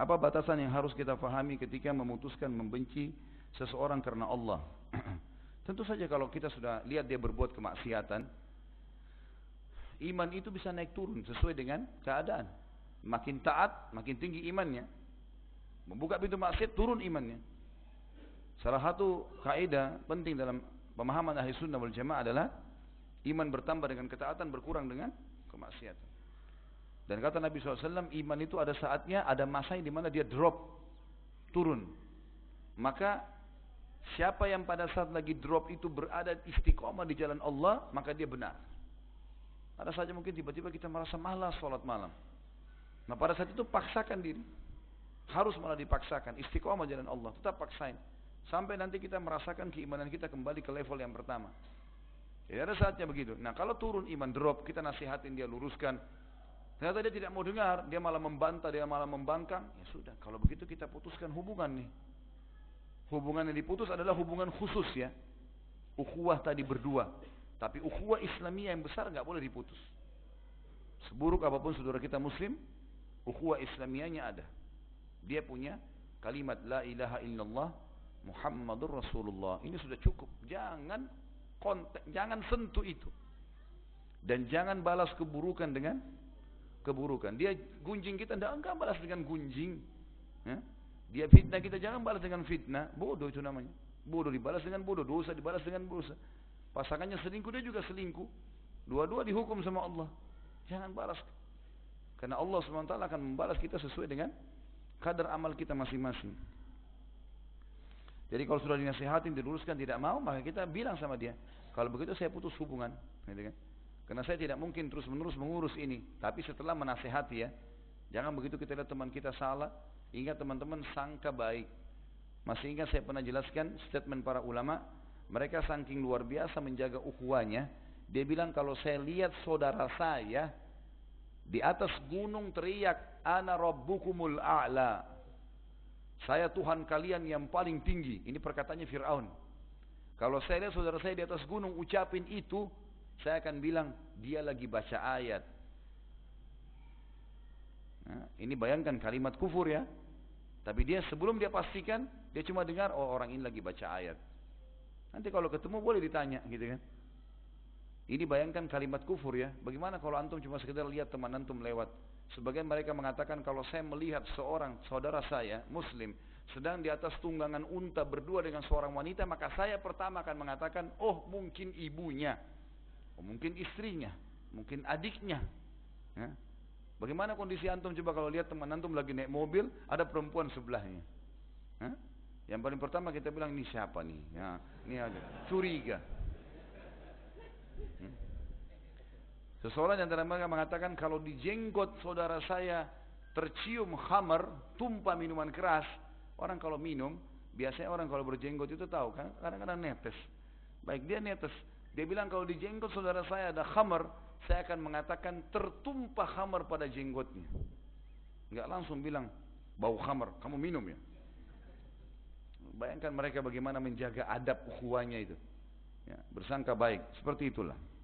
Apa batasan yang harus kita fahami ketika memutuskan membenci seseorang karena Allah? Tentu saja kalau kita sudah lihat dia berbuat kemaksiatan, iman itu bisa naik turun sesuai dengan keadaan. Makin taat, makin tinggi imannya. Membuka pintu maksiat, turun imannya. Salah satu kaidah penting dalam pemahaman ahli sunnah wal jamaah adalah iman bertambah dengan ketaatan, berkurang dengan kemaksiatan. Dan kata Nabi SAW, iman itu ada saatnya, ada masa di mana dia drop, turun. Maka siapa yang pada saat lagi drop itu berada istiqomah di jalan Allah, maka dia benar. Ada saja mungkin tiba-tiba kita merasa malas sholat malam. Nah pada saat itu paksakan diri. Harus malah dipaksakan. Istiqomah jalan Allah. Tetap paksain. Sampai nanti kita merasakan keimanan kita kembali ke level yang pertama. Jadi ya, ada saatnya begitu. Nah kalau turun iman drop, kita nasihatin dia luruskan. Ternyata dia tidak mau dengar, dia malah membantah, dia malah membangkang. Ya sudah, kalau begitu kita putuskan hubungan nih. Hubungan yang diputus adalah hubungan khusus ya. Ukhuwah tadi berdua. Tapi ukhuwah Islamiyah yang besar enggak boleh diputus. Seburuk apapun saudara kita muslim, ukhuwah Islamiyahnya ada. Dia punya kalimat la ilaha illallah Muhammadur Rasulullah. Ini sudah cukup. Jangan kontak, jangan sentuh itu. Dan jangan balas keburukan dengan keburukan. Dia gunjing kita, tidak akan balas dengan gunjing. Ya? Dia fitnah kita, jangan balas dengan fitnah. Bodoh itu namanya. Bodoh dibalas dengan bodoh. Dosa dibalas dengan dosa. Pasangannya selingkuh, dia juga selingkuh. Dua-dua dihukum sama Allah. Jangan balas. Karena Allah SWT akan membalas kita sesuai dengan kadar amal kita masing-masing. Jadi kalau sudah dinasihatin, diluruskan, tidak mau, maka kita bilang sama dia. Kalau begitu saya putus hubungan. Gitu kan? Karena saya tidak mungkin terus-menerus mengurus ini. Tapi setelah menasehati ya. Jangan begitu kita lihat teman kita salah. Ingat teman-teman sangka baik. Masih ingat saya pernah jelaskan statement para ulama. Mereka saking luar biasa menjaga ukhwanya. Dia bilang kalau saya lihat saudara saya. Di atas gunung teriak. Ana rabbukumul a'la. Saya Tuhan kalian yang paling tinggi. Ini perkataannya Fir'aun. Kalau saya lihat saudara saya di atas gunung ucapin itu saya akan bilang dia lagi baca ayat. Nah, ha, ini bayangkan kalimat kufur ya. Tapi dia sebelum dia pastikan dia cuma dengar oh orang ini lagi baca ayat. Nanti kalau ketemu boleh ditanya gitu kan. Ini bayangkan kalimat kufur ya. Bagaimana kalau antum cuma sekedar lihat teman antum lewat. Sebagian mereka mengatakan kalau saya melihat seorang saudara saya muslim sedang di atas tunggangan unta berdua dengan seorang wanita maka saya pertama akan mengatakan oh mungkin ibunya. Oh, mungkin istrinya, mungkin adiknya. Ya. Bagaimana kondisi antum coba kalau lihat teman antum lagi naik mobil, ada perempuan sebelahnya. Ya. Yang paling pertama kita bilang ini siapa nih? Ya, ini ada curiga. Ya. Seseorang yang antara mereka mengatakan kalau di jenggot saudara saya tercium hammer tumpah minuman keras, orang kalau minum, biasanya orang kalau berjenggot itu tahu kan, kadang-kadang netes. Baik dia netes, Dia bilang kalau di jenggot saudara saya ada khamar, saya akan mengatakan tertumpah khamar pada jenggotnya. Enggak langsung bilang bau khamar, kamu minum ya. Bayangkan mereka bagaimana menjaga adab ukhuwahnya itu. Ya, bersangka baik, seperti itulah.